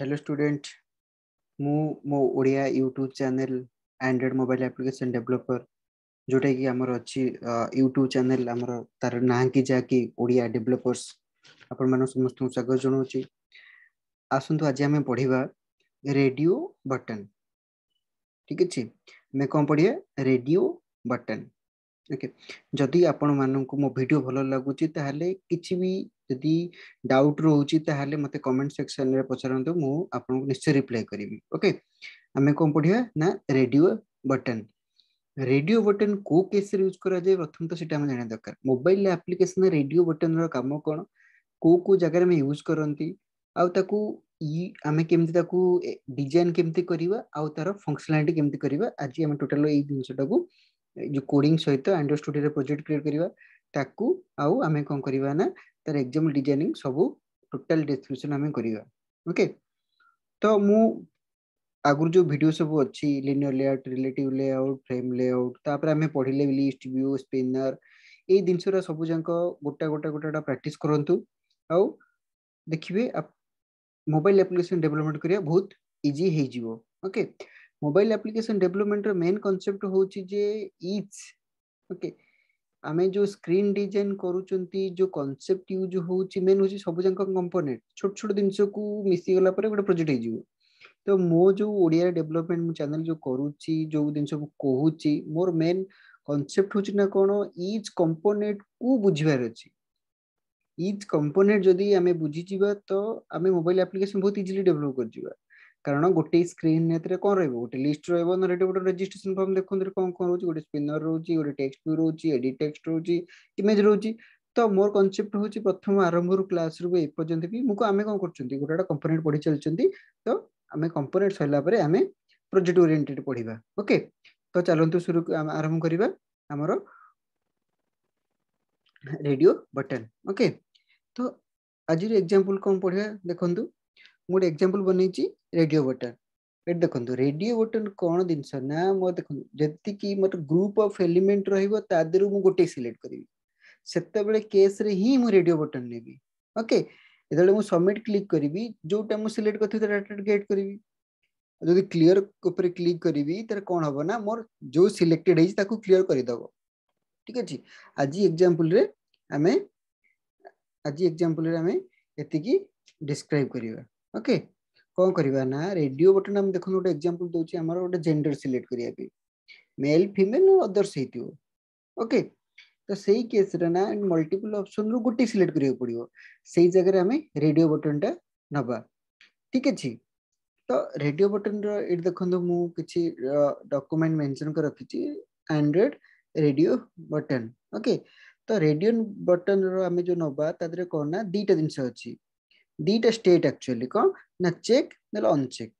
Hello student मु मो Odia YouTube channel Android mobile application developer जोटा कि आम अच्छी यूट्यूब चैनल तार ना कि जहाँकि ओडिया डेवलपर्स आपण मान समस्त स्वागत जनाऊँ आसत तो आज आम पढ़वा रेडियो बटन ठीक अच्छे आम कौन पढ़े रेडियो बटन ओके जदि आपण मानक मो भिड भल लगुच कि ଯଦି ଡାଉଟ୍ ରହୁଛି ତାହେଲେ ମୋତେ କମେଣ୍ଟ ସେକ୍ସନରେ ପଚାରନ୍ତୁ ମୁଁ ଆପଣଙ୍କୁ ନିଶ୍ଚୟ ରିପ୍ଲାଏ କରିବି ଓକେ ଆମେ କ'ଣ ପଢ଼ିବା ନା ରେଡ଼ିଓ ବଟନ୍ ରେଡ଼ିଓ ବଟନ୍ କେଉଁ କେସ୍ରେ ୟୁଜ୍ କରାଯାଏ ପ୍ରଥମେ ତ ସେଇଟା ଆମେ ଜାଣିବା ଦରକାର ମୋବାଇଲ ଆପ୍ଲିକେସନରେ ରେଡ଼ିଓ ବଟନ୍ର କାମ କ'ଣ କେଉଁ କେଉଁ ଜାଗାରେ ଆମେ ୟୁଜ୍ କରନ୍ତି ଆଉ ତାକୁ ଆମେ କେମିତି ତାକୁ ଡିଜାଇନ୍ କେମିତି କରିବା ଆଉ ତାର ଫଙ୍କସନାଲିଟି କେମିତି କରିବା ଆଜି ଆମେ ଟୋଟାଲ ଏଇ ଜିନିଷଟାକୁ ଯୋଉ କୋଡ଼ିଂ ସହିତ ଆଣ୍ଡ୍ରୋ ଷ୍ଟୁଡ଼ିଓରେ ପ୍ରୋଜେକ୍ଟ କ୍ରିଏଟ୍ କରିବା ତାକୁ ଆଉ ଆମେ କ'ଣ କରିବା ନା तार एक्जाम डिजाइनिंग सब टोटाल डिस्क्रिप्शन आम करवा ओके तो मु आगुर जो वीडियो सब अच्छी linear layout relative layout frame layout तापर हमें पढ़िले लिस्ट व्यू स्पिनर ए जिनसा सब जाक गोटा गोटा गोटा प्रैक्टिस करंतु आउ देखिबे मोबाइल एप्लीकेशन डेवलपमेंट कर बहुत इजी हे जीवो okay mobile application development main concept होउची जे इच ओके ଆମେ ଯୋଉ ସ୍କ୍ରିନ୍ ଡିଜାଇନ୍ କରୁଛନ୍ତି ଯୋଉ କନସେପ୍ଟ ୟୁଜ୍ ହଉଛି ମେନ୍ ହଉଛି ସବୁଯାକ ଯାଙ୍କ କମ୍ପୋନେଣ୍ଟ ଛୋଟ ଛୋଟ ଜିନିଷକୁ ମିଶିଗଲା ପରେ ଗୋଟେ ପ୍ରୋଜେକ୍ଟ ହେଇଯିବ ତ ମୋ ଯୋଉ ଓଡ଼ିଆ ଡେଭଲପମେଣ୍ଟ ମୁଁ ଚ୍ୟାନେଲ୍ ଯୋଉ କରୁଛି ଯୋଉ ଜିନିଷକୁ କହୁଛି ମୋର ମେନ୍ କନସେପ୍ଟ ହଉଛି ନା କ'ଣ ଇଚ୍ କମ୍ପୋନେଣ୍ଟକୁ ବୁଝିବାର ଅଛି ଇଚ୍ କମ୍ପୋନେଣ୍ଟ ଯଦି ଆମେ ବୁଝିଯିବା ତ ଆମେ ମୋବାଇଲ ଆପ୍ଲିକେସନ୍ ବହୁତ ଇଜିଲି ଡେଭଲପ୍ କରିଯିବା କାରଣ ଗୋଟେ ସ୍କ୍ରିନ୍ ଏଥିରେ କ'ଣ ରହିବ ଗୋଟେ ଲିଷ୍ଟ ରହିବ ନହେଲେ ଗୋଟେ ରେଜିଷ୍ଟ୍ରେସନ ଫର୍ମ ଦେଖନ୍ତୁ କ'ଣ କ'ଣ ରହୁଛି ଗୋଟେ ସ୍ପିନର ରହୁଛି ଗୋଟେ ଟେକ୍ସଟ ବି ରହୁଛି ଏଡିଟ୍ ଟେକ୍ସଟ ରହୁଛି ଇମେଜ୍ ରହୁଛି ତ ମୋର କନସେପ୍ଟ ହେଉଛି ପ୍ରଥମ ଆରମ୍ଭରୁ କ୍ଲାସରୁ ଏପର୍ଯ୍ୟନ୍ତ ବି ମୁଁ ଆମେ କ'ଣ କରୁଛନ୍ତି ଗୋଟେ ଗୋଟେ କମ୍ପୋନେଣ୍ଟ ପଢ଼ି ଚାଲିଛନ୍ତି ତ ଆମେ କମ୍ପୋନେଣ୍ଟ ସରିଲା ପରେ ଆମେ ପ୍ରୋଜେକ୍ଟ ଓରିଏଣ୍ଟେଡ୍ ପଢ଼ିବା ଓକେ ତ ଚାଲନ୍ତୁ ସୁରୁ ଆରମ୍ଭ କରିବା ଆମର ରେଡ଼ିଓ ବଟନ୍ ଓକେ ତ ଆଜିର ଏକ୍ଜାମ୍ପଲ୍ କ'ଣ ପଢ଼ିବା ଦେଖନ୍ତୁ गोटे एक्जामपल बन रेडियो बटन ये देखो रेडियो बटन कौन जिनस ना मत देख जी मत ग्रुप अफ एलिमेंट रही गोटे सिलेक्ट करी से केस रेडियो बटन ने ओके जो सबमिट क्लिक करी जोटा सिलेक्ट कर डाटा गेट करी जो क्लीयर उपर क्लिक करी तरह कौन हम ना मोर जो सिलेक्टेड हो क्लीयर करदेव ठीक अच्छे आज एक्जामपल आम आज एक्जामपल ये डिस्क्राइब करवा ଓକେ କ'ଣ କରିବା ନା ରେଡିଓ ବଟନ୍ ଆମେ ଦେଖନ୍ତୁ ଗୋଟେ ଏକ୍ଜାମ୍ପଲ୍ ଦେଉଛି ଆମର ଗୋଟେ ଜେଣ୍ଡର ସିଲେକ୍ଟ କରିବା ପାଇଁ ମେଲ୍ ଫିମେଲ୍ ଅଦର୍ସ ହେଇଥିବ ଓକେ ତ ସେଇ କେସ୍ରେ ନା ମଲ୍ଟିପୁଲ୍ ଅପସନ୍ରୁ ଗୋଟେ ସିଲେକ୍ଟ କରିବାକୁ ପଡ଼ିବ ସେଇ ଜାଗାରେ ଆମେ ରେଡିଓ ବଟନ୍ଟା ନେବା ଠିକ୍ ଅଛି ତ ରେଡିଓ ବଟନ୍ର ଏଠି ଦେଖନ୍ତୁ ମୁଁ କିଛି ଡକ୍ୟୁମେଣ୍ଟ ମେନସନ୍ କରି ରଖିଛି ଆଣ୍ଡ୍ରଏଡ଼୍ ରେଡିଓ ବଟନ୍ ଓକେ ତ ରେଡିଓ ବଟନ୍ର ଆମେ ଯେଉଁ ନେବା ତା ଦେହରେ କ'ଣ ନା ଦୁଇଟା ଜିନିଷ ଅଛି দুইটা স্টেট ଆକ୍ଚୁয়ালি କ'ଣ ନା ଚେକ୍ ନହେଲେ ଅନଚେକ୍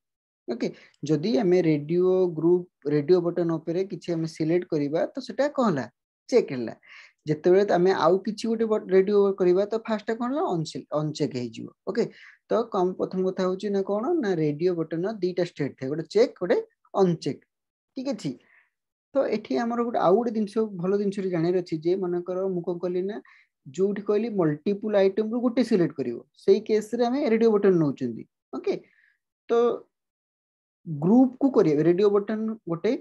ଓକେ ଯଦି ଆମେ ରେଡିଓ ଗ୍ରୁପ୍ ରେଡିଓ ବଟନ୍ ଉପରେ କିଛି ଆମେ ସିଲେକ୍ଟ କରିବା ତ ସେଟା କ'ଣ ହେଲା ଚେକ୍ ହେଲା ଯେତେବେଳେ ଆମେ ଆଉ କିଛି ଗୋଟେ ରେଡିଓ କରିବା ତ ଫାର୍ଷ୍ଟଟା କ'ଣ ହେଲା ଅନଚେକ୍ ହେଇଯିବ ଓକେ ତ ପ୍ରଥମ କଥା ହେଉଛି ନା କ'ଣ ନା ରେଡିଓ ବଟନ୍ର ଦୁଇଟା ଷ୍ଟେଟ୍ ଥାଏ ଗୋଟେ ଚେକ୍ ଗୋଟେ ଅନଚେକ୍ ଠିକ୍ ଅଛି ତ ଏଠି ଆମର ଗୋଟେ ଆଉ ଗୋଟେ ଜିନିଷ ଭଲ ଜିନିଷଟେ ଜାଣିବାର ଅଛି ଯେ ମନେକର ମୁଁ କ'ଣ କଲି ନା ଯୋଉଠି କହିଲି ମଲ୍ଟିପୁଲ ଆଇଟମରୁ ଗୋଟେ ସିଲେକ୍ଟ କରିବ ସେଇ କେସରେ ଆମେ ରେଡିଓ ବଟନ ନେଉଛନ୍ତି ଓକେ ତ ଗ୍ରୁପକୁ କରିବା ରେଡିଓ ବଟନ ଗୋଟେ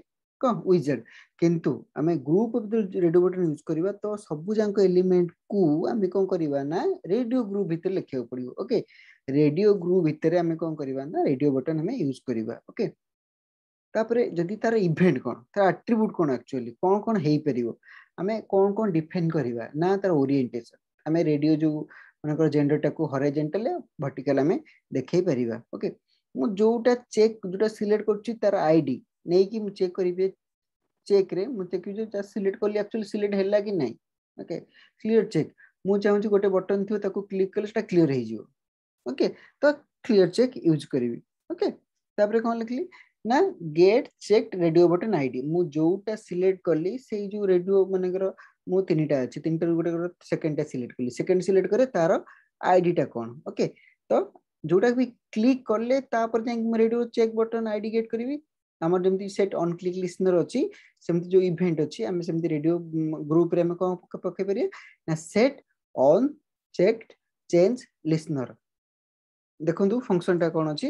କ'ଣ ୱିଜେଡ୍ କିନ୍ତୁ ଆମେ ଗ୍ରୁପ ରେଡିଓ ବଟନ ୟୁଜ୍ କରିବା ତ ସବୁଯାକ ଏଲିମେଣ୍ଟକୁ ଆମେ କ'ଣ କରିବା ନା ରେଡିଓ ଗ୍ରୁପ ଭିତରେ ଲେଖିବାକୁ ପଡ଼ିବ ଓକେ ରେଡିଓ ଗ୍ରୁପ ଭିତରେ ଆମେ କ'ଣ କରିବା ନା ରେଡିଓ ବଟନ ଆମେ ୟୁଜ୍ କରିବା ଓକେ ତାପରେ ଯଦି ତାର ଇଭେଣ୍ଟ କ'ଣ ତାର ଆଟ୍ରିବ୍ୟୁଟ୍ କ'ଣ ଆକ୍ଚୁଆଲି କ'ଣ କ'ଣ ହେଇପାରିବ आम कौन कौन डिफेन करवा ना तर ओरिएटेसन आम रेडियो जो मन जेंडर टाक हरेजेटाल भर्टिकाल आम देखे पारा ओके जोटा चेक जो सिलेक्ट कर आई डी नहीं कि चेक कर चेक रे देखिए सिलेक्ट कल एक्चुअली सिलेक्ट है कि ना ओके क्लीयर चेक मुझे गोटे बटन थी क्लिक कले क्लीयर होके तो क्लीयर चेक यूज करी ओके कौन लिखली ନା get check radio button ID ମୁଁ ଯୋଉଟା ସିଲେକ୍ଟ କଲି ସେଇ ଯୋଉ ରେଡିଓ ମାନଙ୍କର ମୁଁ ତିନିଟା ଅଛି ତିନିଟାରୁ ଗୋଟେ ସେକେଣ୍ଡଟା ସିଲେକ୍ଟ କଲି ସେକେଣ୍ଡ ସିଲେକ୍ଟ କରେ ତାର ଆଇଡିଟା କ'ଣ ଓକେ ତ ଯୋଉଟା ବି କ୍ଲିକ୍ କଲେ ତାପରେ ଯାଇକି ମୁଁ radio check button ID get କରିବି ଆମର ଯେମିତି ସେଟ୍ ଅନ୍ କ୍ଲିକ୍ ଲିସନର ଅଛି ସେମିତି ଯୋଉ ଇଭେଣ୍ଟ ଅଛି ଆମେ ସେମିତି ରେଡିଓ ଗ୍ରୁପରେ ଆମେ କ'ଣ ପକେଇ ପାରିବା ନା set on check change listener ଦେଖନ୍ତୁ ଫଙ୍କସନଟା କ'ଣ ଅଛି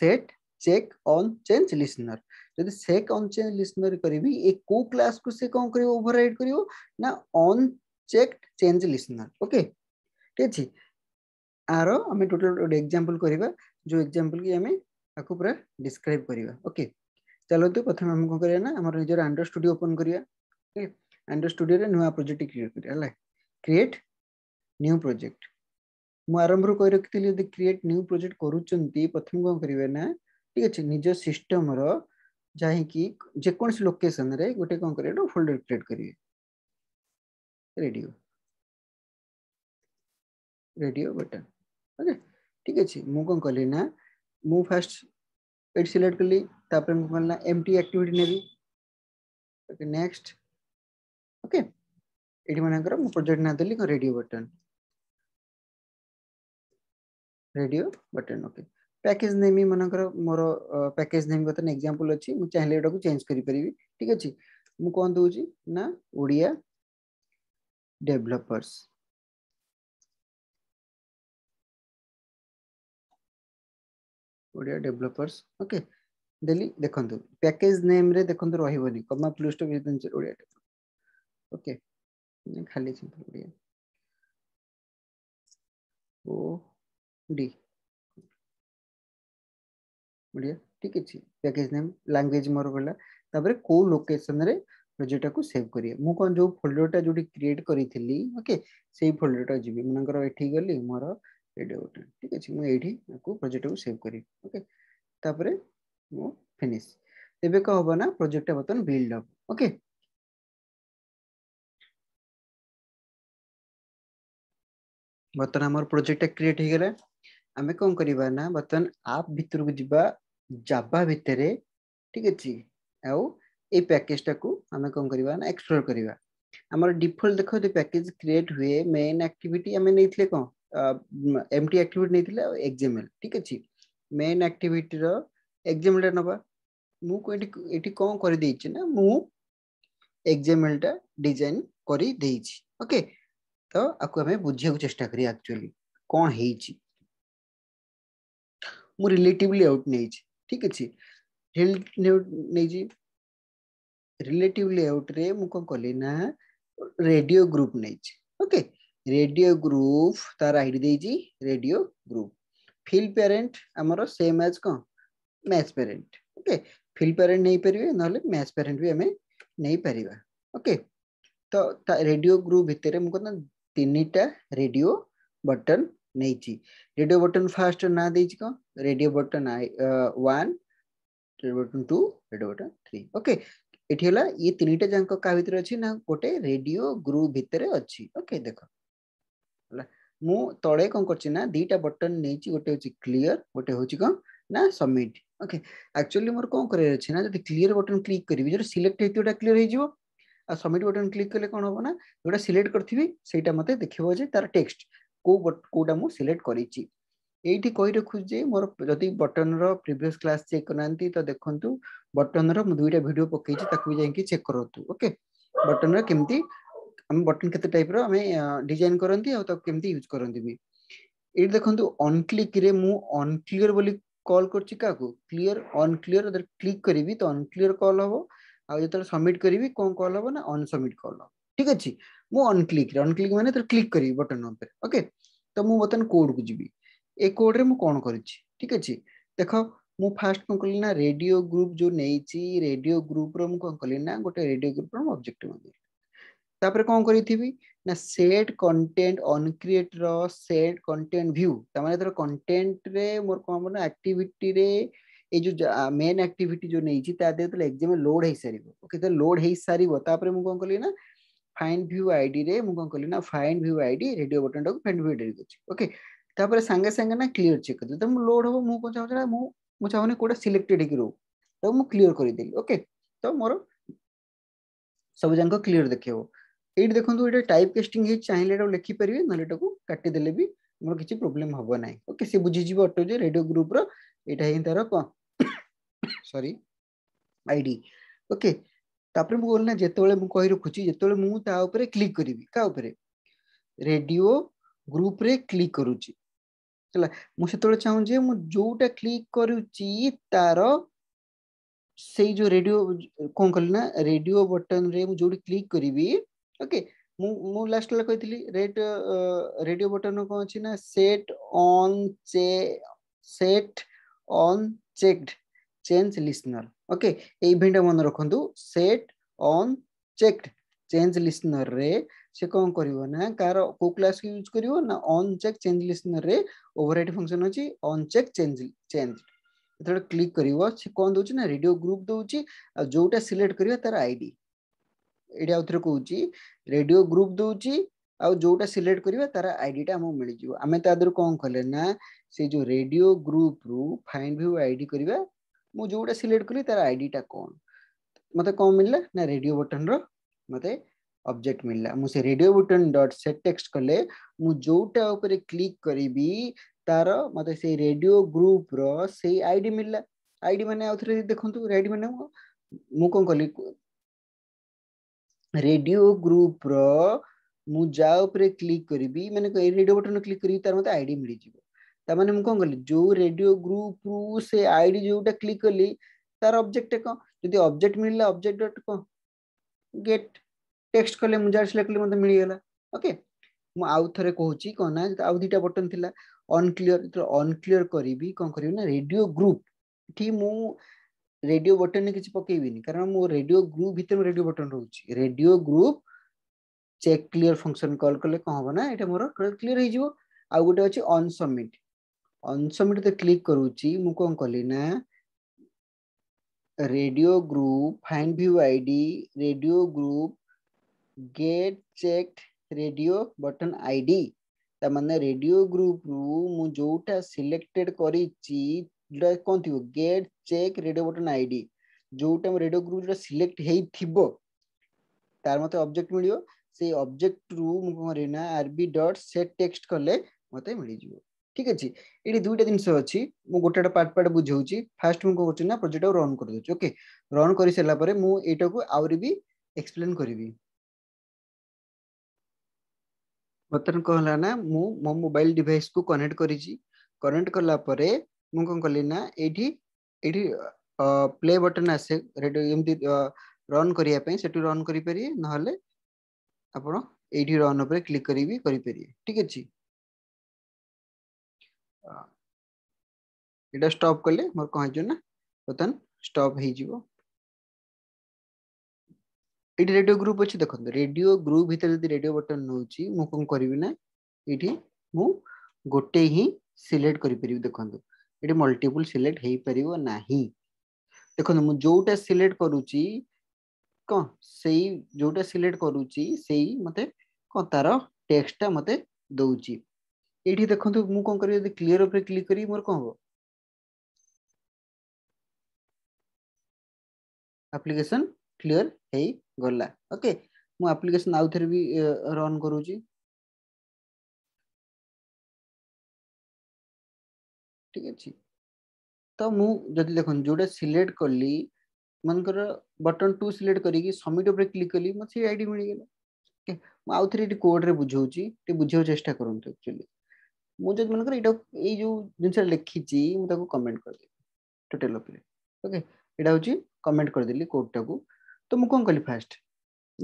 set check on change listener ଯଦି ସେକ୍ ଅନ୍ ଚେଞ୍ଜ ଲିସନର କରିବି ଏ କୋଉ କ୍ଲାସକୁ ସେ କଣ କରିବ ଓଭରରାଇଡ୍ କରିବ ନା on checked change listener okay ଠିକ ଅଛି ଆର ଆମେ ଟୋଟାଲ ଗୋଟେ ଏକ୍ଜାମ୍ପଲ କରିବା ଯୋଉ ଏକ୍ଜାମ୍ପଲ କି ଆମେ ତାକୁ ପୁରା ଡିସ୍କ୍ରାଇବ କରିବା ଓକେ ଚାଲନ୍ତୁ ପ୍ରଥମେ ଆମେ କଣ କରିବା ନା ଆମର ନିଜର ଆଣ୍ଡ୍ରୋ ଷ୍ଟୁଡ଼ିଓ ଓପନ୍ କରିବା ଆଣ୍ଡ୍ରୋ ଷ୍ଟୁଡ଼ିଓରେ ନୂଆ ପ୍ରୋଜେକ୍ଟ କ୍ରିଏଟ୍ କରିବା ହେଲା କ୍ରିଏଟ୍ ନ୍ୟୁ ପ୍ରୋଜେକ୍ଟ ମୁଁ ଆରମ୍ଭରୁ କହି ରଖିଥିଲି ଯଦି କ୍ରିଏଟ୍ ନ୍ୟୁ ପ୍ରୋଜେକ୍ଟ କରୁଛନ୍ତି ପ୍ରଥମେ କ'ଣ କରିବେ ନା ଠିକ୍ ଅଛି ନିଜ ସିଷ୍ଟମର ଯାଇକି ଯେକୌଣସି ଲୋକେସନରେ ଗୋଟେ କ'ଣ କରିବେ ଗୋଟେ ଫୋଲ୍ଡର କ୍ରିଏଟ୍ କରିବେ ରେଡ଼ିଓ ରେଡ଼ିଓ ବଟନ୍ ଓକେ ଠିକ୍ ଅଛି ମୁଁ କ'ଣ କଲି ନା ମୁଁ ଫାଷ୍ଟ ଏଇଠି ସିଲେକ୍ଟ କଲି ତାପରେ ମୁଁ କଲି ନା ଏମଟି ଆକ୍ଟିଭିଟି ନେବି ଓକେ ନେକ୍ସଟ ଓକେ ଏଠି ମାନଙ୍କର ମୁଁ ପ୍ରୋଜେକ୍ଟ ନାଁ ଦେଲି କ'ଣ radio button radio button okay package name ही मन मोर पैकेज नेम क्या एक्जामपल अच्छी चाहिए यहाँ चेंज करी ठीक अच्छे मुझे कौन ना Odia developers Odia developers okay डेली देखो पैकेज तो, नेम रे तो रही कमा प्लस टू ओके खाली ओके खाली ओ डी बढ़िया ठीक अच्छे पैकेज नेम लांगुएज मोर गला तापर लोकेशन रे प्रोजेक्ट को सेव करिए मु जो फोल्डर टा जोडी क्रिएट करी ओके से फोल्डर टा जीवी मनकर एठी गली मोर एडी ठीक अछि मु एठी प्रोजेक्ट को सेव करी ओके फिनिश तेबे का होबो ना प्रोजेक्ट बर्तन बिल्ड अप ओके बतन हमर प्रोजेक्ट क्रिएट हो गला ଆମେ କ'ଣ କରିବା ନା ବର୍ତ୍ତମାନ ଆପ୍ ଭିତରକୁ ଯିବା ଜାବା ଭିତରେ ଠିକ୍ ଅଛି ଆଉ ଏଇ ପ୍ୟାକେଜଟାକୁ ଆମେ କ'ଣ କରିବା ନା ଏକ୍ସପ୍ଲୋର କରିବା ଆମର ଡିଫଲ୍ଟ ଦେଖନ୍ତୁ ପ୍ୟାକେଜ କ୍ରିଏଟ୍ ହୁଏ ମେନ୍ ଆକ୍ଟିଭିଟି ଆମେ ନେଇଥିଲେ କ'ଣ ଏମ୍ଟି ଆକ୍ଟିଭିଟି ନେଇଥିଲେ ଆଉ ଏକ୍ଜାମେଲ୍ ଠିକ୍ ଅଛି ମେନ୍ ଆକ୍ଟିଭିଟିର ଏକ୍ଜାମେଲ୍ଟା ନେବା ମୁଁ ଏଠି ଏଠି କ'ଣ କରିଦେଇଛି ନା ମୁଁ ଏକ୍ଜାମେଲ୍ଟା ଡିଜାଇନ୍ କରିଦେଇଛି ଓକେ ତ ଆକୁ ଆମେ ବୁଝିବାକୁ ଚେଷ୍ଟା କରିବା ଆକ୍ଚୁଆଲି କ'ଣ ହେଇଛି मु रिलेटिवली आउट नहीं ठीक अछि हेल्थ नहीं छी रिलेटिवली आउट रे मु को ना रेडियो ग्रुप नहीं छी ओके रेडियो ग्रुप तार आईडी दे छी रेडियो ग्रुप फिल पेरेंट हमरो सेम एज को match parent okay fill parent नहीं परबे नहले मैच पेरेंट भी हमें नहीं परबा ओके तो रेडियो ग्रुप भितर मुझे तीन टा रेडियो बटन नहीं रेडियो बटन फास्ट ना दे कौन radio button I, uh, 1 radio button 2 radio button 3 okay ଏଠି ହେଲା ଇଏ ତିନିଟା ଯାଙ୍କ କାହା ଭିତରେ ଅଛି ନା ଗୋଟେ ରେଡିଓ ଗ୍ରୁପ୍ ଭିତରେ ଅଛି ଓକେ ଦେଖ ହେଲା ମୁଁ ତଳେ କ'ଣ କରିଛି ନା ଦୁଇଟା ବଟନ୍ ନେଇଛି ଗୋଟେ ହେଉଛି କ୍ଲିଅର ଗୋଟେ ହେଉଛି କ'ଣ ନା ସବମିଟ୍ ଓକେ ଆକ୍ଚୁଆଲି ମୋର କ'ଣ କରିବାର ଅଛି ନା ଯଦି କ୍ଲିଅର ବଟନ୍ କ୍ଲିକ୍ କରିବି ଯେଉଁଟା ସିଲେକ୍ଟ ହେଇଥିବ ସେଇଟା କ୍ଲିଅର ହେଇଯିବ ଆଉ ସବମିଟ୍ ବଟନ୍ କ୍ଲିକ୍ କଲେ କ'ଣ ହେବ ନା ଯେଉଁଟା ସିଲେକ୍ଟ କରିଥିବି ସେଇଟା ମୋତେ ଦେଖିବ ଯେ ତାର ଟେକ୍ସଟ କେଉଁ କୋଉଟା ମୁଁ ସିଲେକ୍ଟ କରିଛି ଏଇଠି କହି ରଖୁଛି ଯେ ମୋର ଯଦି ବଟନର ପ୍ରିଭିୟସ୍ କ୍ଲାସ୍ ଚେକ୍ କରିନାହାନ୍ତି ତ ଦେଖନ୍ତୁ ବଟନର ମୁଁ ଦୁଇଟା ଭିଡ଼ିଓ ପକେଇଛି ତାକୁ ବି ଯାଇକି ଚେକ୍ କରନ୍ତୁ ଓକେ ବଟନର କେମିତି ଆମେ ବଟନ କେତେ ଟାଇପ୍ର ଆମେ ଡିଜାଇନ୍ କରନ୍ତି ଆଉ ତାକୁ କେମିତି ୟୁଜ୍ କରନ୍ତି ବି ଏଇଠି ଦେଖନ୍ତୁ ଅନ୍କ୍ଲିକ୍ରେ ମୁଁ ଅନ୍କ୍ଲିୟର ବୋଲି କଲ୍ କରୁଛି କାହାକୁ କ୍ଲିୟର ଅନ୍କ୍ଲିୟର ଯେତେବେଳେ କ୍ଲିକ୍ କରିବି ତ ଅନ୍କ୍ଲିୟର କଲ୍ ହେବ ଆଉ ଯେତେବେଳେ ସବମିଟ୍ କରିବି କ'ଣ କଲ୍ ହେବ ନା ଅନ୍ସବମିଟ୍ କଲ୍ ହେବ ଠିକ୍ ଅଛି ମୁଁ ଅନ୍କ୍ଲିକ୍ରେ ଅନ୍କ୍ଲିକ୍ ମାନେ ଯେତେବେଳେ କ୍ଲିକ୍ କରିବି ବଟନ ଉପରେ ଓକେ ତ ମୁଁ ବର୍ତ୍ତମାନ କୋଡ଼କୁ ଯିବି ଏ କୋଡ଼ରେ ମୁଁ କ'ଣ କରିଛି ଠିକ୍ ଅଛି ଦେଖ ମୁଁ ଫାଷ୍ଟ କ'ଣ କଲି ନା ରେଡିଓ ଗ୍ରୁପ୍ ଯେଉଁ ନେଇଛି ରେଡିଓ ଗ୍ରୁପ୍ର ମୁଁ କ'ଣ କଲି ନା ଗୋଟେ ରେଡିଓ ଗ୍ରୁପ୍ର ମୁଁ ଅବଜେକ୍ଟିଭ୍ ମାଗିଲି ତାପରେ କ'ଣ କରିଥିବି ନା ସେଟ୍ କଣ୍ଟେଣ୍ଟ ଅନକ୍ରିଏଟ୍ର ସେଟ୍ କଣ୍ଟେଣ୍ଟ ଭ୍ୟୁ ତାମାନେ ଏଥର କଣ୍ଟେଣ୍ଟରେ ମୋର କ'ଣ ହେବ ନା ଆକ୍ଟିଭିଟିରେ ଏଇ ଯେଉଁ ମେନ୍ ଆକ୍ଟିଭିଟି ଯେଉଁ ନେଇଛି ତା ଦେହରେ ଯେତେବେଳେ ଏକ୍ଜାମ୍ ଲୋଡ୍ ହେଇସାରିବ ଓକେ ତ ଲୋଡ୍ ହେଇସାରିବ ତାପରେ ମୁଁ କ'ଣ କଲି ନା ଫାଇନ୍ ଭ୍ୟୁ ଆଇଡିରେ ମୁଁ କ'ଣ କଲି ନା ଫାଇନ୍ ଭ୍ୟୁ ଆଇଡି ରେଡିଓ ବଟନଟାକୁ ଫାଇନ୍ ଭ୍ୟୁ ଆଇଡି କରିଛି ଓକେ ତାପରେ ସାଙ୍ଗେ ସାଙ୍ଗେ ନା କ୍ଲିୟର ଚେକ୍ କରିଦେଲି ତ ମୁଁ ଲୋଡ୍ ହବ ମୁଁ କ'ଣ ଚାହୁଁଛି ନା ମୁଁ ମୁଁ ଚାହୁଁନି କୋଉଟା ସିଲେକ୍ଟେଡ୍ ହେଇକି ରହୁ ତାକୁ ମୁଁ କ୍ଲିୟର କରିଦେଲି ଓକେ ତ ମୋର ସବୁ ଯାକ କ୍ଲିୟର ଦେଖେଇବ ଏଇଠି ଦେଖନ୍ତୁ ଏଇଟା ଟାଇପ୍ କେଷ୍ଟିଂ ହେଇଛି ଚାହିଁଲେ ଏଟାକୁ ଲେଖିପାରିବେ ନହେଲେ ଏଟାକୁ କାଟିଦେଲେ ବି ମୋର କିଛି ପ୍ରୋବ୍ଲେମ୍ ହବ ନାହିଁ ଓକେ ସେ ବୁଝିଯିବ ଅଟୋ ଯେ ରେଡିଓ ଗ୍ରୁପ୍ର ଏଇଟା ହିଁ ତାର ସରି ଆଇଡି ଓକେ ତାପରେ ମୁଁ କହିଲି ନା ଯେତେବେଳେ ମୁଁ କହି ରଖୁଛି ଯେତେବେଳେ ମୁଁ ତା ଉପରେ କ୍ଲିକ୍ କରିବି କାହା ଉପରେ ରେଡିଓ ଗ୍ରୁପ୍ରେ କ୍ଲିକ୍ କରୁଛି ହେଲା ମୁଁ ସେତେବେଳେ ଚାହୁଁଛି ଯେ ମୁଁ ଯୋଉଟା କ୍ଲିକ୍ କରୁଛି ତାର ସେଇ ଯୋଉ ରେଡିଓ କଣ କଲି ନା ରେଡିଓ ବଟନରେ ମୁଁ ଯୋଉଠି କ୍ଲିକ୍ କରିବି ଓକେ ମୁଁ ମୁଁ ଲାଷ୍ଟ ବେଳେ କହିଥିଲି ରେଟ୍ ରେଡିଓ ବଟନ କଣ ଅଛି ନା ସେଟ୍ ଅନ୍ ଚେ set on checked change listener okay ଏଇ ଇଭେଣ୍ଟଟା ମନେ ରଖନ୍ତୁ ସେଟ୍ ଅନ୍ ଚେକଡ୍ ଚେଞ୍ଜ ଲିସନରରେ से कौन कर क्लास यूज कर check change listener over function अच्छे अन् चेंज चेंज जो क्लिक कर रेडियो ग्रुप दूसरी जोटा सिलेक्ट कर तार आई डी ये आउे कौन रेडियो ग्रुप दूसरी आ जोटा सिलेक्ट कर तार डी टाइम मिल जाए आम कौन कले ना से जो रेडियो ग्रुप रु फाइन भ्यू आईडी करवा मुझे जोटा सिलेक्ट कर आईडी टा कौन मत कौन मिलला ना रेडियो बटन रत ଅବଜେକ୍ଟ ମିଳିଲା ମୁଁ ସେ radio button dot set text କଲେ ମୁଁ ଯେଉଁଟା ଉପରେ କ୍ଲିକ୍ କରିବି ତାର ମୋତେ ସେଇ ରେଡିଓ ଗ୍ରୁପର ସେଇ ଆଇଡି ମିଳିଲା ଆଇଡି ମାନେ ଆଉ ଥରେ ଦେଖନ୍ତୁ ଆଇଡି ମାନେ ମୁଁ କ'ଣ କଲି ରେଡିଓ ଗ୍ରୁପର ମୁଁ ଯାହା ଉପରେ କ୍ଲିକ୍ କରିବି ମାନେ ରେଡିଓ ବଟନ୍ କ୍ଲିକ୍ କରିବି ତାର ମୋତେ ଆଇଡି ମିଳିଯିବ ତାମାନେ ମୁଁ କ'ଣ କଲି ଯେଉଁ ରେଡିଓ ଗ୍ରୁପରୁ ସେ ଆଇଡି ଯେଉଁଟା କ୍ଲିକ୍ କଲି ତାର ଅବଜେକ୍ଟ କ'ଣ ଯଦି ଅବଜେକ୍ଟ ମିଳିଲା ଅବଜେକ୍ଟ ଡଟ୍ କ'ଣ ଗେଟ୍ टेक्सट कले मुझे सिलेक्ट कले मत मिल गला ओके मुझे कहूँ कौन ना आउ दीटा बटन थी अनक्लीयर जो अनक्लीयर करी कौन कर रेडियो ग्रुप इटि रेडियो बटन ने किसी पकईबिन कारण मो रेडियो ग्रुप भितर रेडियो बटन रोच radio group check clear function call कले कह ना ये मोर क्लीयर हो गोटे अच्छे अनसबमिट अनसबमिट तो क्लिक करूँ कौन कली ना radio group find view ID radio group get check radio button I D ତା ମାନେ ରେଡିଓ ଗ୍ରୁପ ମୁଁ ଯେଉଁଟା ସିଲେକ୍ଟେଡ଼୍ କରିଛି ଯେଉଁଟା କଣ ଥିବ get check radio button ID ଯୋଉଟା ଆମ ରେଡିଓ ଗ୍ରୁପ ଯେଉଁଟା ସିଲେକ୍ଟ ହେଇଥିବ ତାର ମୋତେ ଅବଜେକ୍ଟ ମିଳିବ ସେଇ ଅବଜେକ୍ଟରୁ ମୁଁ କଣ କରିବି ନା R B dot set text କଲେ ମୋତେ ମିଳିଯିବ ଠିକ୍ ଅଛି ଏଇଠି ଦୁଇଟା ଜିନିଷ ଅଛି ମୁଁ ଗୋଟେ ଗୋଟେ ପାର୍ଟ ପାର୍ଟ ବୁଝଉଛି ଫାର୍ଷ୍ଟ ମୁଁ କଣ କରୁଛି ନା ପ୍ରୋଜେକ୍ଟଟାକୁ ରନ୍ କରିଦେଉଛି ଓକେ ରନ୍ କରିସାରିଲା ପରେ ମୁଁ ଏଇଟାକୁ ଆହୁରି ବି ଏକ୍ସପ୍ଲେନ୍ କରିବି ବର୍ତ୍ତମାନ କ'ଣ ହେଲା ନା ମୁଁ ମୋ ମୋବାଇଲ ଡିଭାଇସକୁ କନେକ୍ଟ କରିଛି କନେକ୍ଟ କଲା ପରେ ମୁଁ କ'ଣ କଲି ନା ଏଇଠି ଏଇଠି ପ୍ଲେ ବଟନ୍ ଆସେ ଏମିତି ରନ୍ କରିବା ପାଇଁ ସେଠୁ ରନ୍ କରିପାରିବେ ନହେଲେ ଆପଣ ଏଇଠି ରନ୍ ଉପରେ କ୍ଲିକ୍ କରିବି କରିପାରିବେ ଠିକ ଅଛି ଏଇଟା ଷ୍ଟପ୍ କଲେ ମୋର କ'ଣ ହେଇଯିବ ନା ବର୍ତ୍ତମାନ ଷ୍ଟପ୍ ହେଇଯିବ ଏଠି ରେଡିଓ ଗ୍ରୁପ୍ ଅଛି ଦେଖନ୍ତୁ ରେଡିଓ ଗ୍ରୁପ୍ ଭିତରେ ଯଦି ରେଡିଓ ବଟନ୍ ନେଉଛି ମୁଁ କ'ଣ କରିବି ନା ଏଠି ମୁଁ ଗୋଟେ ହିଁ ସିଲେକ୍ଟ କରିପାରିବି ଦେଖନ୍ତୁ ଏଠି ମଲ୍ଟିପୁଲ୍ ସିଲେକ୍ଟ ହେଇପାରିବ ନାହିଁ ଦେଖନ୍ତୁ ମୁଁ ଯେଉଁଟା ସିଲେକ୍ଟ କରୁଛି କ'ଣ ସେଇ ଯେଉଁଟା ସିଲେକ୍ଟ କରୁଛି ସେଇ ମୋତେ କ'ଣ ତାର ଟେକ୍ସଟଟା ମୋତେ ଦେଉଛି ଏଇଠି ଦେଖନ୍ତୁ ମୁଁ କ'ଣ କରିବି ଯଦି କ୍ଲିଅର୍ ଉପରେ କ୍ଲିକ୍ କରିବି ମୋର କ'ଣ ହେବ ଆପ୍ଲିକେସନ୍ କ୍ଲିଅର୍ ହେଇ गला ओके मु आउ थे भी रन कर तो मुझे देख जो सिलेक्ट कली मन कर बटन टू सिलेक्ट कर सबमिट ऊपर क्लिक कली मत आई डी मिल गेला ओके आउ थे कोड रे बुझे ते बुझियो चेष्टा करंतु एक्चुअली जो जिनसा लिखिची मु कमेंट कर दे टोटल ओके एटा होची कमेंट कर देली कोड टाको ତ ମୁଁ କ'ଣ କଲି ଫାଷ୍ଟ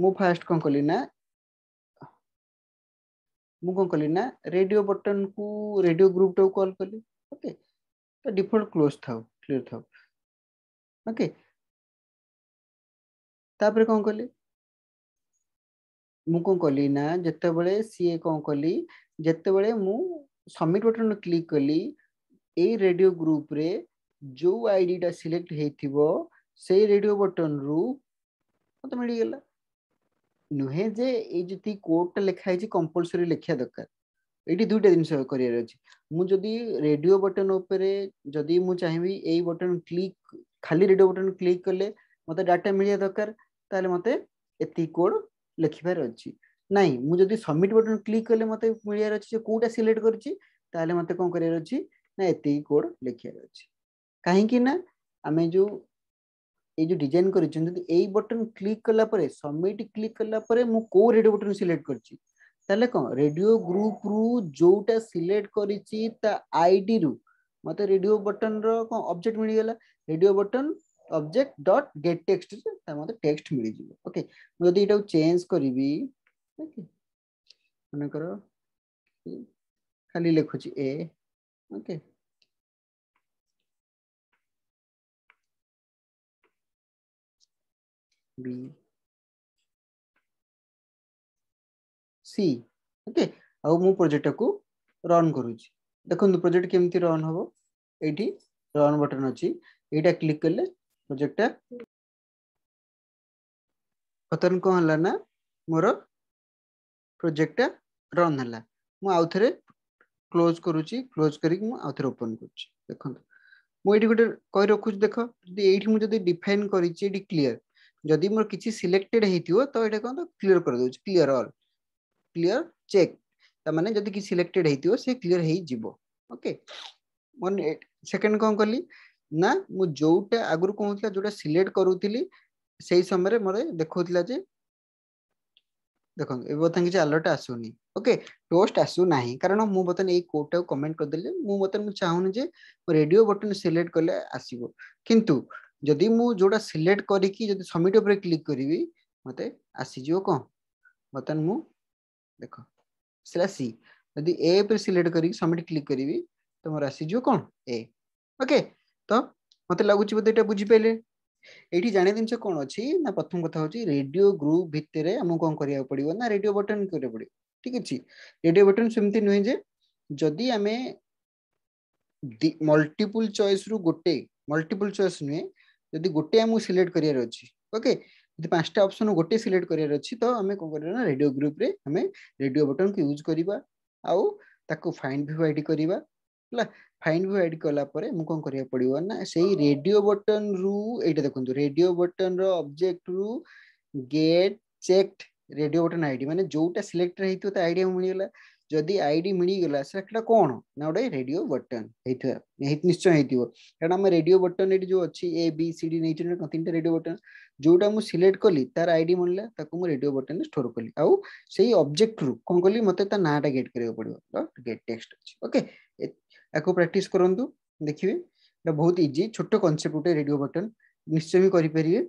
ମୁଁ ଫାଷ୍ଟ କ'ଣ କଲି ନା ମୁଁ କ'ଣ କଲି ନା ରେଡ଼ିଓ ବଟନ୍କୁ ରେଡ଼ିଓ ଗ୍ରୁପ୍ଟାକୁ କଲ୍ କଲି ଓକେ ତ ଡିଫଲ୍ଟ କ୍ଲୋଜ୍ ଥାଉ କ୍ଲିୟର୍ ଥାଉ ଓକେ ତାପରେ କ'ଣ କଲି ମୁଁ କ'ଣ କଲି ନା ଯେତେବେଳେ ସିଏ କ'ଣ କଲି ଯେତେବେଳେ ମୁଁ ସବମିଟ୍ ବଟନ୍ କ୍ଲିକ୍ କଲି ଏଇ ରେଡ଼ିଓ ଗ୍ରୁପ୍ରେ ଯେଉଁ ଆଇଡ଼ିଟା ସିଲେକ୍ଟ ହେଇଥିବ ସେଇ ରେଡ଼ିଓ ବଟନ୍ରୁ ମତେ ମିଳିଗଲା ନୁହେଁ ଯେ ଏଇ ଯେତିକି କୋର୍ଟଟା ଲେଖା ହେଇଛି କମ୍ପଲସରୀ ଲେଖିବା ଦରକାର ଏଇଠି ଦୁଇଟା ଜିନିଷ କରିବାର ଅଛି ମୁଁ ଯଦି ରେଡିଓ ବଟନ ଉପରେ ଯଦି ମୁଁ ଚାହିଁବି ଏଇ ବଟନ କ୍ଲିକ୍ ଖାଲି ରେଡିଓ ବଟନ କ୍ଲିକ୍ କଲେ ମୋତେ ଡାଟା ମିଳିବା ଦରକାର ତାହେଲେ ମୋତେ ଏତିକି କୋଡ୍ ଲେଖିବାର ଅଛି ନାଇଁ ମୁଁ ଯଦି ସବମିଟ୍ ବଟନ କ୍ଲିକ୍ କଲେ ମୋତେ ମିଳିବାର ଅଛି ଯେ କୋଉଟା ସିଲେକ୍ଟ କରିଛି ତାହେଲେ ମୋତେ କ'ଣ କରିବାର ଅଛି ନା ଏତିକି କୋଡ୍ ଲେଖିବାର ଅଛି କାହିଁକି ନା ଆମେ ଯୋଉ ଏଇ ଯୋଉ ଡିଜାଇନ କରିଛନ୍ତି ଯଦି ଏଇ ବଟନ କ୍ଲିକ୍ କଲା ପରେ ସବମିଟ କ୍ଲିକ୍ କଲା ପରେ ମୁଁ କୋଉ ରେଡିଓ ବଟନ ସିଲେକ୍ଟ କରିଛି ତାହେଲେ କ'ଣ ରେଡିଓ ଗ୍ରୁପରୁ ଯୋଉଟା ସିଲେକ୍ଟ କରିଛି ତା ଆଇଡିରୁ ମତେ ରେଡିଓ ବଟନର କ'ଣ ଅବଜେକ୍ଟ ମିଳିଗଲା radio button object dot get text ମତେ ଟେକ୍ସଟ ମିଳିଯିବ ଓକେ ମୁଁ ଯଦି ଏଇଟାକୁ ଚେଞ୍ଜ କରିବି ମନେକର ଖାଲି ଲେଖୁଛି A okay B, C. Okay. ଆଉ ମୁଁ ପ୍ରୋଜେକ୍ଟଟାକୁ ରନ୍ କରୁଛି ଦେଖନ୍ତୁ ପ୍ରୋଜେକ୍ଟ କେମିତି ରନ୍ ହବ ଏଇଠି ରନ୍ ବଟନ୍ ଅଛି ଏଇଟା କ୍ଲିକ୍ କଲେ ପ୍ରୋଜେକ୍ଟଟା ବର୍ତ୍ତମାନ କ'ଣ ହେଲା ନା ମୋର ପ୍ରୋଜେକ୍ଟଟା ରନ୍ ହେଲା ମୁଁ ଆଉ ଥରେ କ୍ଲୋଜ୍ କରୁଛି କ୍ଲୋଜ୍ କରିକି ମୁଁ ଆଉ ଥରେ ଓପନ୍ କରୁଛି ଦେଖନ୍ତୁ ମୁଁ ଏଇଠି ଗୋଟେ କହି ରଖୁଛି ଦେଖ ଯଦି ଏଇଠି ମୁଁ ଯଦି ଡିଫାଇନ୍ କରିଛି ଏଇଠି କ୍ଲିୟର ଯଦି ମୋର କିଛି ସିଲେକ୍ଟେଡ୍ ହେଇଥିବ ତ ଏଇଟା କ'ଣ ତ କ୍ଲିୟର କରିଦେଉଛି କ୍ଲିୟର ଅଲ୍ କ୍ଲିୟର ଚେକ୍ ତା ମାନେ ଯଦି କିଛି ସିଲେକ୍ଟେଡ୍ ହେଇଥିବ ସେ କ୍ଲିୟର ହେଇଯିବ ଓକେ ମାନେ ସେକେଣ୍ଡ କ'ଣ କଲି ନା ମୁଁ ଯୋଉଟା ଆଗରୁ କହୁଥିଲା ଯୋଉଟା ସିଲେକ୍ଟ କରୁଥିଲି ସେଇ ସମୟରେ ମୋର ଦେଖାଉଥିଲା ଯେ ଦେଖନ୍ତୁ ଏବେ ବର୍ତ୍ତମାନ କିଛି ଆଲର୍ଟ ଆସୁନି ଓକେ ଟୋଷ୍ଟ ଆସୁନାହିଁ କାରଣ ମୁଁ ବର୍ତ୍ତମାନ ଏଇ କୋଡ଼ଟାକୁ କମେଣ୍ଟ କରିଦେଲି ମୁଁ ବର୍ତ୍ତମାନ ମୁଁ ଚାହୁଁନି ଯେ ରେଡ଼ିଓ ବଟନ୍ ସିଲେକ୍ଟ କଲେ ଆସିବ କିନ୍ତୁ ଯଦି ମୁଁ ଯୋଉଟା ସିଲେକ୍ଟ କରିକି ଯଦି ସବମିଟ୍ ଉପରେ କ୍ଲିକ୍ କରିବି ମୋତେ ଆସିଯିବ କ'ଣ ବର୍ତ୍ତମାନ ମୁଁ ଦେଖ ଆସିଲା ସି ଯଦି ଏ ଉପରେ ସିଲେକ୍ଟ କରିକି ସବମିଟ୍ କ୍ଲିକ୍ କରିବି ତ ମୋର ଆସିଯିବ କ'ଣ ଏ ଓକେ ତ ମୋତେ ଲାଗୁଛି ବୋଧେ ଏଇଟା ବୁଝିପାରିଲେ ଏଇଠି ଜାଣିବା ଜିନିଷ କ'ଣ ଅଛି ନା ପ୍ରଥମ କଥା ହେଉଛି ରେଡିଓ ଗ୍ରୁପ୍ ଭିତରେ ଆମକୁ କ'ଣ କରିବାକୁ ପଡ଼ିବ ନା ରେଡିଓ ବଟନ୍ କରିବାକୁ ପଡ଼ିବ ଠିକ୍ ଅଛି ରେଡିଓ ବଟନ୍ ସେମିତି ନୁହେଁ ଯେ ଯଦି ଆମେ ମଲ୍ଟିପୁଲ୍ ଚଏସ୍ରୁ ଗୋଟେ ମଲ୍ଟିପୁଲ୍ ଚଏସ୍ ନୁହେଁ ଯଦି ଗୋଟେ ଆମକୁ ସିଲେକ୍ଟ କରିବାର ଅଛି ଓକେ ଯଦି ପାଞ୍ଚଟା ଅପସନ୍ ଗୋଟେ ସିଲେକ୍ଟ କରିବାର ଅଛି ତ ଆମେ କ'ଣ କରିବା ନା ରେଡ଼ିଓ ଗ୍ରୁପରେ ଆମେ ରେଡ଼ିଓ ବଟନକୁ ୟୁଜ୍ କରିବା ଆଉ ତାକୁ ଫାଇଣ୍ଡ ଭ୍ୟୁ ଡି କରିବା ହେଲା ଫାଇନ୍ ଭ୍ୟୁ ଆଇଡ଼ି କଲା ପରେ ମୁଁ କ'ଣ କରିବାକୁ ପଡ଼ିବ ନା ସେଇ ରେଡ଼ିଓ ବଟନରୁ ଏଇଟା ଦେଖନ୍ତୁ ରେଡ଼ିଓ ବଟନର ଅବଜେକ୍ଟରୁ get check radio button ID ମାନେ ଯୋଉଟା ସିଲେକ୍ଟ ହେଇଥିବ ତା ଆଇଡ଼ିଆ ମିଳିଗଲା ଯଦି ଆଇଡି ମିଳିଗଲା ସେଟା କ'ଣ ନା ଗୋଟେ ରେଡିଓ ବଟନ୍ ହେଇଥିବ ନିଶ୍ଚୟ ହେଇଥିବ କାରଣ ଆମ ରେଡିଓ ବଟନ୍ ଏଠି ଯେଉଁ ଅଛି ଏ ବି ସି ଡି ନେଇଛନ୍ତି କ'ଣ ତିନିଟା ରେଡିଓ ବଟନ୍ ଯେଉଁଟା ମୁଁ ସିଲେକ୍ଟ କଲି ତାର ଆଇଡି ମିଳିଲା ତାକୁ ମୁଁ ରେଡିଓ ବଟନ୍ରେ ଷ୍ଟୋର କଲି ଆଉ ସେଇ ଅବଜେକ୍ଟରୁ କ'ଣ କଲି ମୋତେ ତା ନାଁଟା ଗେଟ୍ କରିବାକୁ ପଡ଼ିବ ଗେଟ୍ ଟେକ୍ସଟ ଅଛି ଓକେ ୟାକୁ ପ୍ରାକ୍ଟିସ୍ କରନ୍ତୁ ଦେଖିବେ ଏଇଟା ବହୁତ ଇଜି ଛୋଟ କନସେପ୍ଟ ଗୋଟେ ରେଡିଓ ବଟନ୍ ନିଶ୍ଚୟ ବି କରିପାରିବେ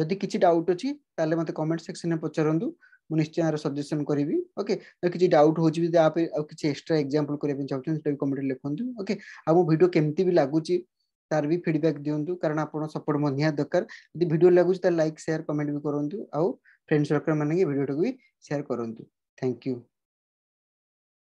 ଯଦି କିଛି ଡାଉଟ୍ ଅଛି ତାହେଲେ ମୋତେ କମେଣ୍ଟ ସେକ୍ସନରେ ପଚାରନ୍ତୁ निश्चय सजेसन करी ओके किसी डाउट हो कि एक्सट्रा एक्जामपल कर चाहते कमेंट लिखुद ओके आडियो केमती भी लगुच तार भी फिडबैक् दिंतु कारण आप सपोर्ट दरकार यदि भिड लगुच लाइक सेयार कमेंट भी करूँ आउ फ्रेंड सर्कल मैंने भिडियो भी सेयार करूँ थैंक यू